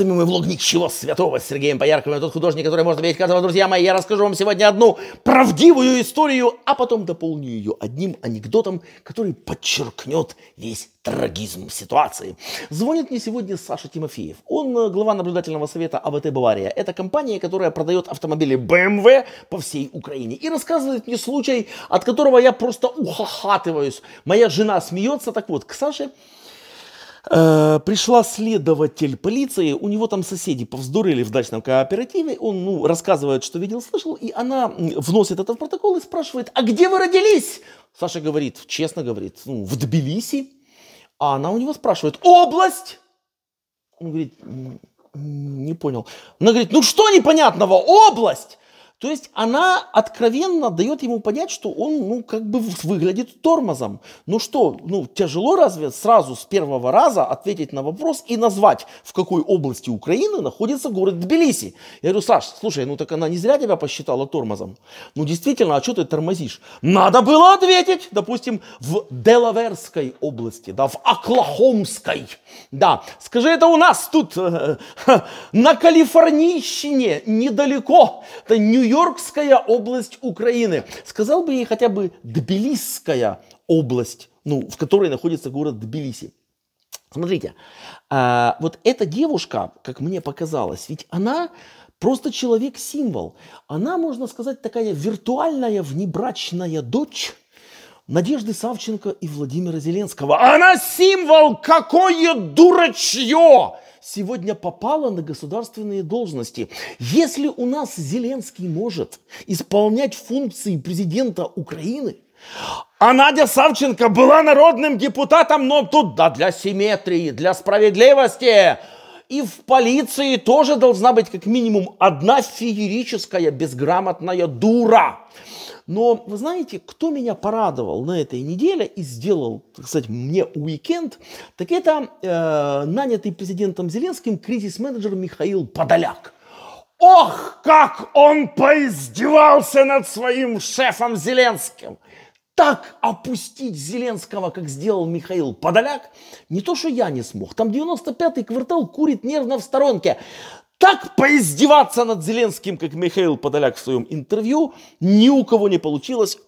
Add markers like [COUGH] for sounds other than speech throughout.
Снимем мы влог «Ничего святого» с Сергеем Поярковым. Я тот художник, который может объять каждого. Друзья мои, я расскажу вам сегодня одну правдивую историю, а потом дополню ее одним анекдотом, который подчеркнет весь трагизм ситуации. Звонит мне сегодня Саша Тимофеев. Он э, глава наблюдательного совета АВТ «Бавария». Это компания, которая продает автомобили BMW эм по всей Украине. И рассказывает мне случай, от которого я просто ухахатываюсь. Моя жена смеется. Так вот, к Саше Э, пришла следователь полиции, у него там соседи повздорили в дачном кооперативе, он ну, рассказывает, что видел, слышал, и она вносит это в протокол и спрашивает, а где вы родились? Саша говорит, честно говорит, ну, в Тбилиси, а она у него спрашивает, область? Он говорит, не понял. Она говорит, ну что непонятного, область? То есть она откровенно дает ему понять, что он, ну, как бы выглядит тормозом. Ну что, ну, тяжело разве сразу с первого раза ответить на вопрос и назвать, в какой области Украины находится город Тбилиси? Я говорю, Саш, слушай, ну так она не зря тебя посчитала тормозом. Ну действительно, а что ты тормозишь? Надо было ответить, допустим, в Делаверской области, да, в Оклахомской. Да, скажи, это у нас тут, э, э [LAUGHS] на Калифорнийщине, недалеко, это Нью Нью-Йоркская область Украины. Сказал бы ей хотя бы Тбилисская область, ну, в которой находится город Тбилиси. Смотрите, а, вот эта девушка, как мне показалось, ведь она просто человек-символ. Она, можно сказать, такая виртуальная внебрачная дочь Надежды Савченко и Владимира Зеленского. А она символ, какое дурачье! сегодня попала на государственные должности. Если у нас Зеленский может исполнять функции президента Украины, а Надя Савченко была народным депутатом, но тут, да, для симметрии, для справедливости. И в полиции тоже должна быть как минимум одна феерическая безграмотная дура. Но вы знаете, кто меня порадовал на этой неделе и сделал, так сказать, мне уикенд, так это э, нанятый президентом Зеленским кризис-менеджер Михаил Подоляк. Ох, как он поиздевался над своим шефом Зеленским! так опустить Зеленского, как сделал Михаил Подоляк, не то, что я не смог. Там 95-й квартал курит нервно в сторонке так поиздеваться над Зеленским, как Михаил Подоляк в своем интервью, ни у кого не получилось.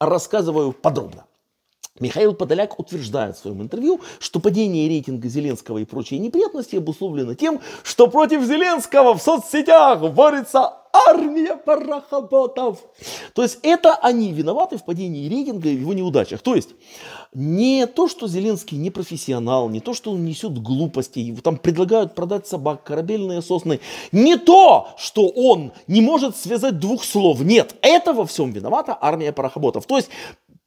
Рассказываю подробно. Михаил Подоляк утверждает в своем интервью, что падение рейтинга Зеленского и прочие неприятности обусловлено тем, что против Зеленского в соцсетях борется армия парохоботов. То есть это они виноваты в падении рейтинга и в его неудачах. То есть не то, что Зеленский не профессионал, не то, что он несет глупости, его там предлагают продать собак, корабельные сосны, не то, что он не может связать двух слов. Нет, это во всем виновата армия парохоботов. То есть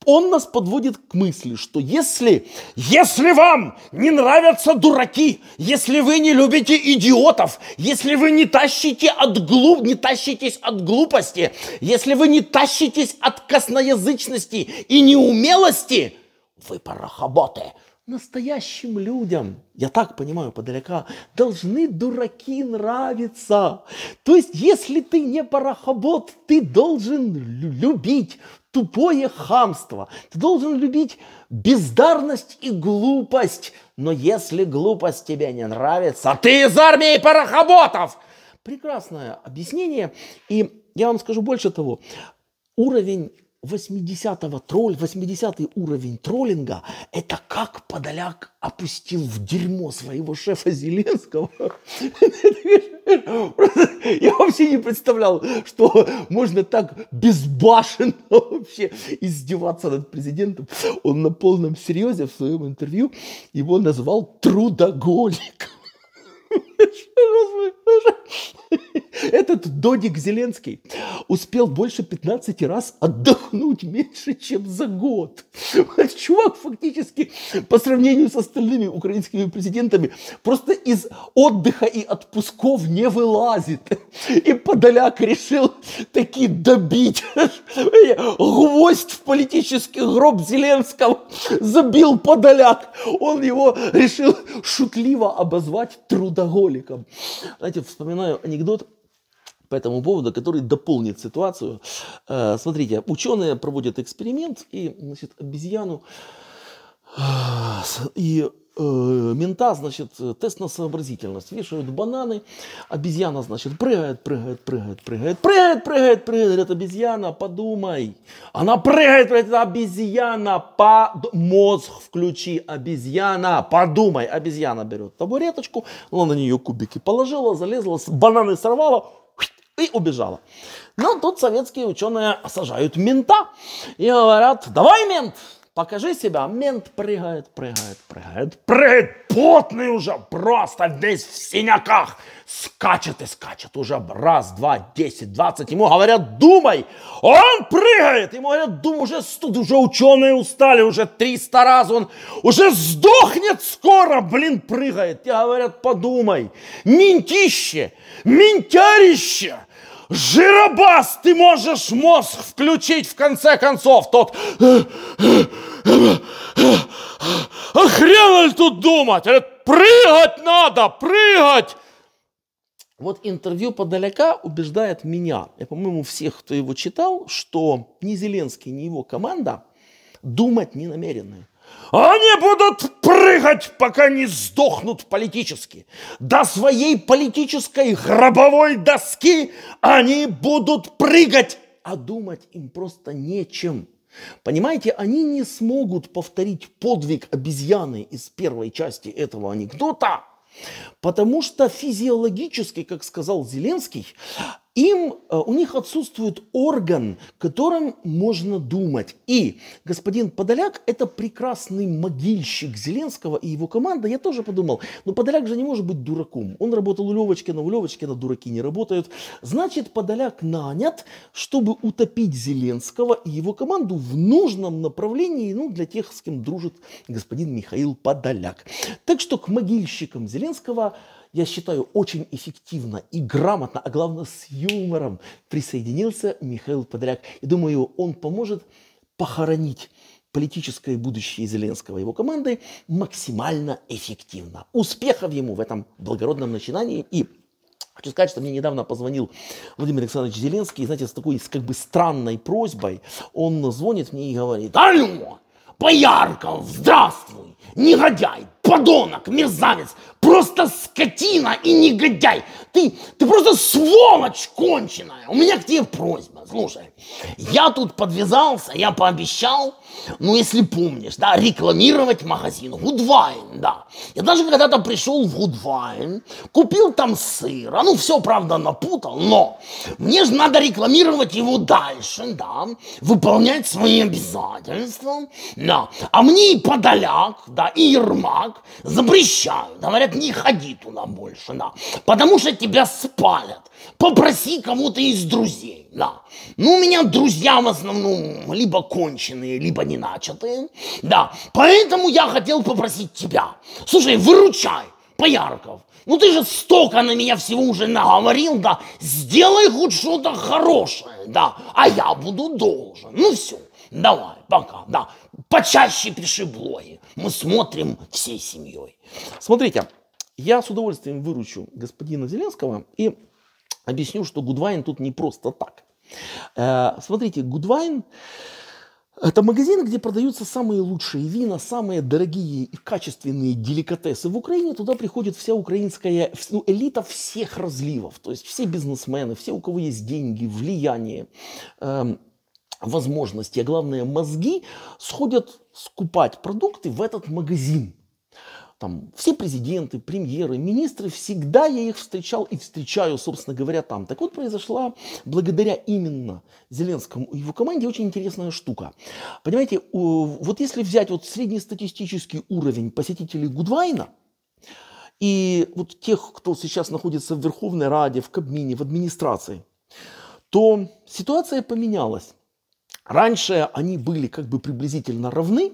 он нас подводит к мысли, что если, если вам не нравятся дураки, если вы не любите идиотов, если вы не тащите от глуп, не тащитесь от глупости, если вы не тащитесь от косноязычности и неумелости, вы парохоботы, настоящим людям, я так понимаю подалека, должны дураки нравиться. То есть, если ты не парохобот, ты должен любить тупое хамство, ты должен любить бездарность и глупость. Но если глупость тебе не нравится, ты из армии парохоботов! Прекрасное объяснение. И я вам скажу больше того, уровень 80-го тролль, 80 уровень троллинга – это как Подоляк опустил в дерьмо своего шефа Зеленского. [LAUGHS] Я вообще не представлял, что можно так безбашенно [LAUGHS] вообще издеваться над президентом. Он на полном серьезе в своем интервью его назвал трудоголиком. [LAUGHS] Этот Додик Зеленский успел больше 15 раз отдохнуть меньше, чем за год. [LAUGHS] Чувак фактически по сравнению с остальными украинскими президентами просто из отдыха и отпусков не вылазит. И Подоляк решил таки добить. [LAUGHS] Гвоздь в политический гроб Зеленского забил Подоляк. Он его решил шутливо обозвать трудоголиком. Знаете, вспоминаю анекдот по этому поводу, который дополнит ситуацию. Э, смотрите, ученые проводят эксперимент и значит, обезьяну э, и э, мента, значит, тест на сообразительность. Вешают бананы, обезьяна, значит, прыгает, прыгает, прыгает, прыгает, прыгает, прыгает, прыгает. Говорит, обезьяна, подумай. Она прыгает, прыгает, обезьяна, под... мозг включи, обезьяна, подумай. Обезьяна берет табуреточку, она на нее кубики положила, залезла, бананы сорвала, и убежала. Но тут советские ученые сажают мента и говорят, давай, мент, покажи себя. Мент прыгает, прыгает, прыгает, прыгает, потный уже, просто весь в синяках. Скачет и скачет уже раз, два, десять, двадцать. Ему говорят, думай. Он прыгает. Ему говорят, думай, уже тут уже ученые устали, уже триста раз он уже сдохнет скоро, блин, прыгает. И говорят, подумай. Ментище, ментярище жиробас, ты можешь мозг включить в конце концов. Тот, а хрен ли тут думать? Прыгать надо, прыгать. Вот интервью подалека убеждает меня, я, по-моему, всех, кто его читал, что ни Зеленский, ни его команда думать не намерены. А они будут прыгать, пока не сдохнут политически. До своей политической гробовой доски они будут прыгать, а думать им просто нечем. Понимаете, они не смогут повторить подвиг обезьяны из первой части этого анекдота, потому что физиологически, как сказал Зеленский, им, э, у них отсутствует орган, которым можно думать. И господин Подоляк – это прекрасный могильщик Зеленского и его команда. Я тоже подумал, но ну, Подоляк же не может быть дураком. Он работал у Левочкина, у Левочкина дураки не работают. Значит, Подоляк нанят, чтобы утопить Зеленского и его команду в нужном направлении, ну, для тех, с кем дружит господин Михаил Подоляк. Так что к могильщикам Зеленского – я считаю, очень эффективно и грамотно, а главное с юмором присоединился Михаил Подряк. И думаю, он поможет похоронить политическое будущее Зеленского и его команды максимально эффективно. Успехов ему в этом благородном начинании и Хочу сказать, что мне недавно позвонил Владимир Александрович Зеленский, и, знаете, с такой с как бы странной просьбой. Он звонит мне и говорит, алло, Боярков, здравствуй, негодяй, подонок, мерзавец, просто скотина и негодяй. Ты, ты просто сволочь конченая. У меня к тебе просьба. Слушай, я тут подвязался, я пообещал, ну, если помнишь, да, рекламировать магазин Гудвайн, да. Я даже когда-то пришел в Гудвайн, купил там сыра, ну, все, правда, напутал, но мне же надо рекламировать его дальше, да, выполнять свои обязательства, да. А мне и Подоляк, да, и Ермак, так, запрещают. Говорят, не ходи туда больше, да. Потому что тебя спалят. Попроси кого-то из друзей, да. Ну, у меня друзья в основном либо конченые, либо не начатые, да. Поэтому я хотел попросить тебя. Слушай, выручай, Поярков. Ну ты же столько на меня всего уже наговорил, да. Сделай хоть что-то хорошее, да. А я буду должен. Ну все, давай, пока, да почаще пришиблое. Мы смотрим всей семьей. Смотрите, я с удовольствием выручу господина Зеленского и объясню, что Гудвайн тут не просто так. Э, смотрите, Гудвайн это магазин, где продаются самые лучшие вина, самые дорогие и качественные деликатесы. В Украине туда приходит вся украинская ну, элита всех разливов. То есть все бизнесмены, все, у кого есть деньги, влияние, эм, возможности, а главное мозги, сходят скупать продукты в этот магазин. Там все президенты, премьеры, министры, всегда я их встречал и встречаю, собственно говоря, там. Так вот произошла благодаря именно Зеленскому и его команде очень интересная штука. Понимаете, вот если взять вот среднестатистический уровень посетителей Гудвайна, и вот тех, кто сейчас находится в Верховной Раде, в Кабмине, в администрации, то ситуация поменялась. Раньше они были как бы приблизительно равны,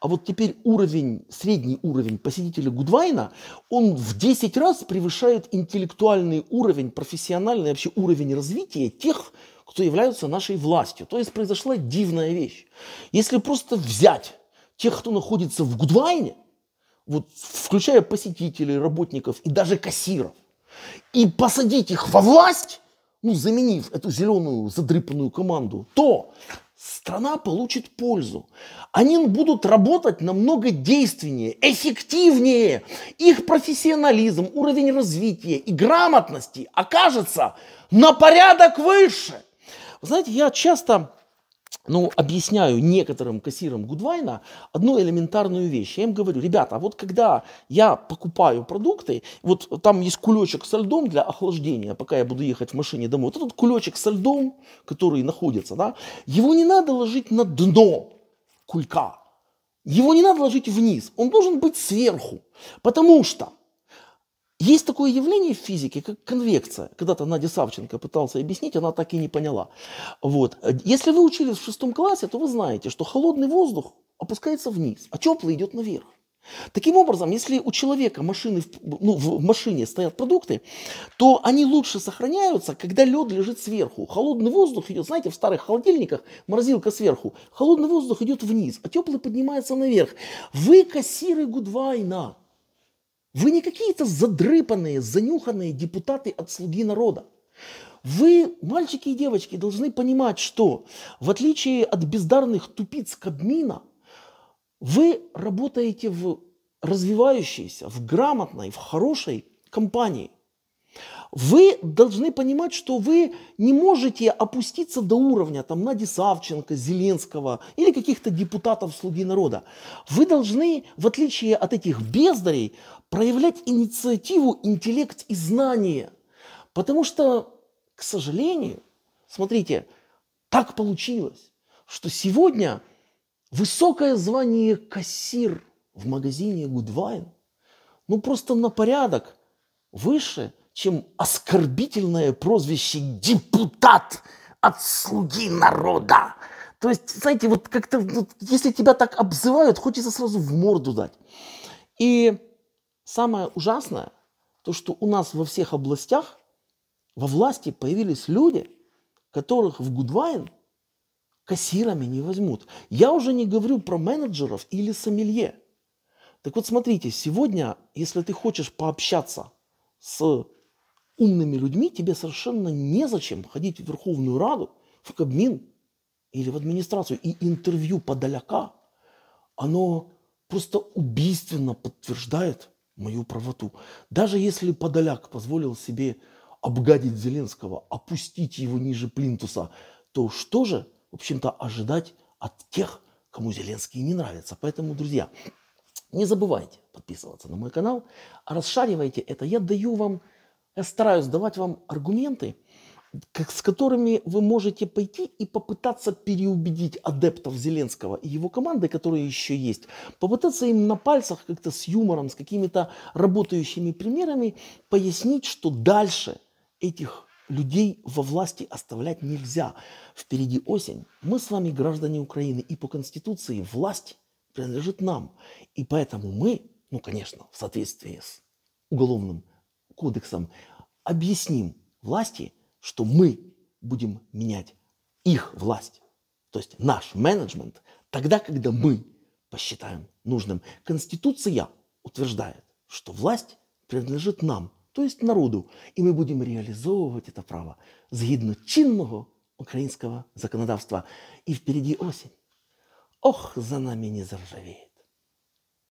а вот теперь уровень, средний уровень посетителя Гудвайна, он в 10 раз превышает интеллектуальный уровень, профессиональный вообще уровень развития тех, кто являются нашей властью. То есть произошла дивная вещь. Если просто взять тех, кто находится в Гудвайне, вот, включая посетителей, работников и даже кассиров, и посадить их во власть, ну, заменив эту зеленую задрыпанную команду, то страна получит пользу. Они будут работать намного действеннее, эффективнее. Их профессионализм, уровень развития и грамотности окажется на порядок выше. Вы знаете, я часто ну, объясняю некоторым кассирам Гудвайна одну элементарную вещь. Я им говорю, ребята, вот когда я покупаю продукты, вот там есть кулечек со льдом для охлаждения, пока я буду ехать в машине домой. Вот этот кулечек со льдом, который находится, да, его не надо ложить на дно кулька. Его не надо ложить вниз. Он должен быть сверху. Потому что есть такое явление в физике, как конвекция. Когда-то Надя Савченко пытался объяснить, она так и не поняла. Вот. Если вы учились в шестом классе, то вы знаете, что холодный воздух опускается вниз, а теплый идет наверх. Таким образом, если у человека машины, ну, в машине стоят продукты, то они лучше сохраняются, когда лед лежит сверху. Холодный воздух идет, знаете, в старых холодильниках морозилка сверху. Холодный воздух идет вниз, а теплый поднимается наверх. Вы кассиры Гудвайна. Вы не какие-то задрыпанные, занюханные депутаты от слуги народа. Вы, мальчики и девочки, должны понимать, что в отличие от бездарных тупиц Кабмина, вы работаете в развивающейся, в грамотной, в хорошей компании – вы должны понимать, что вы не можете опуститься до уровня там, Нади Савченко, Зеленского или каких-то депутатов «Слуги народа». Вы должны, в отличие от этих бездарей, проявлять инициативу, интеллект и знания. Потому что, к сожалению, смотрите, так получилось, что сегодня высокое звание кассир в магазине Гудвайн ну просто на порядок выше – чем оскорбительное прозвище «депутат» от «слуги народа». То есть, знаете, вот как-то, вот, если тебя так обзывают, хочется сразу в морду дать. И самое ужасное, то, что у нас во всех областях во власти появились люди, которых в Гудвайн кассирами не возьмут. Я уже не говорю про менеджеров или сомелье. Так вот смотрите, сегодня, если ты хочешь пообщаться с умными людьми тебе совершенно незачем ходить в Верховную Раду, в Кабмин или в администрацию. И интервью Подоляка, оно просто убийственно подтверждает мою правоту. Даже если Подоляк позволил себе обгадить Зеленского, опустить его ниже плинтуса, то что же, в общем-то, ожидать от тех, кому Зеленский не нравится. Поэтому, друзья, не забывайте подписываться на мой канал, расшаривайте это. Я даю вам я стараюсь давать вам аргументы, как, с которыми вы можете пойти и попытаться переубедить адептов Зеленского и его команды, которые еще есть, попытаться им на пальцах как-то с юмором, с какими-то работающими примерами пояснить, что дальше этих людей во власти оставлять нельзя. Впереди осень. Мы с вами граждане Украины, и по Конституции власть принадлежит нам. И поэтому мы, ну, конечно, в соответствии с уголовным кодексом, объясним власти, что мы будем менять их власть, то есть наш менеджмент, тогда, когда мы посчитаем нужным. Конституция утверждает, что власть принадлежит нам, то есть народу, и мы будем реализовывать это право згідно чинного украинского законодавства. И впереди осень. Ох, за нами не заржавеет.